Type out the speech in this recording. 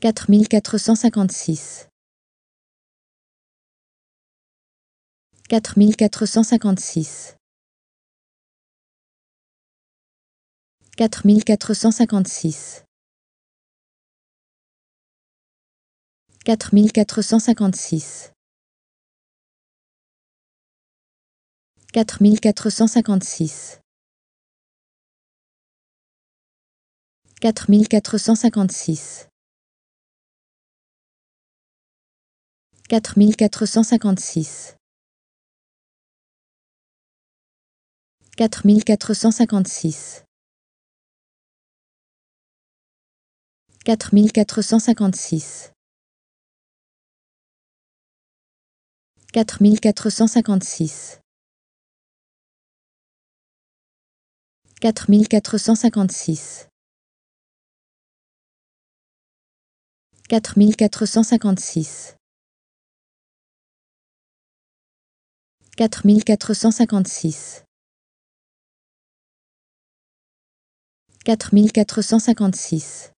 quatre mille quatre cent cinquante-six quatre mille quatre cent cinquante-six quatre mille quatre cent cinquante-six quatre mille quatre cent cinquante-six quatre mille quatre cent cinquante-six quatre mille quatre cent cinquante-six quatre cent cinquante-six quatre mille quatre cent cinquante-six quatre mille quatre cent cinquante-six quatre mille quatre cent cinquante-six quatre mille quatre cent cinquante-six quatre mille quatre cent cinquante-six quatre mille quatre cent cinquante-six quatre mille quatre cent cinquante-six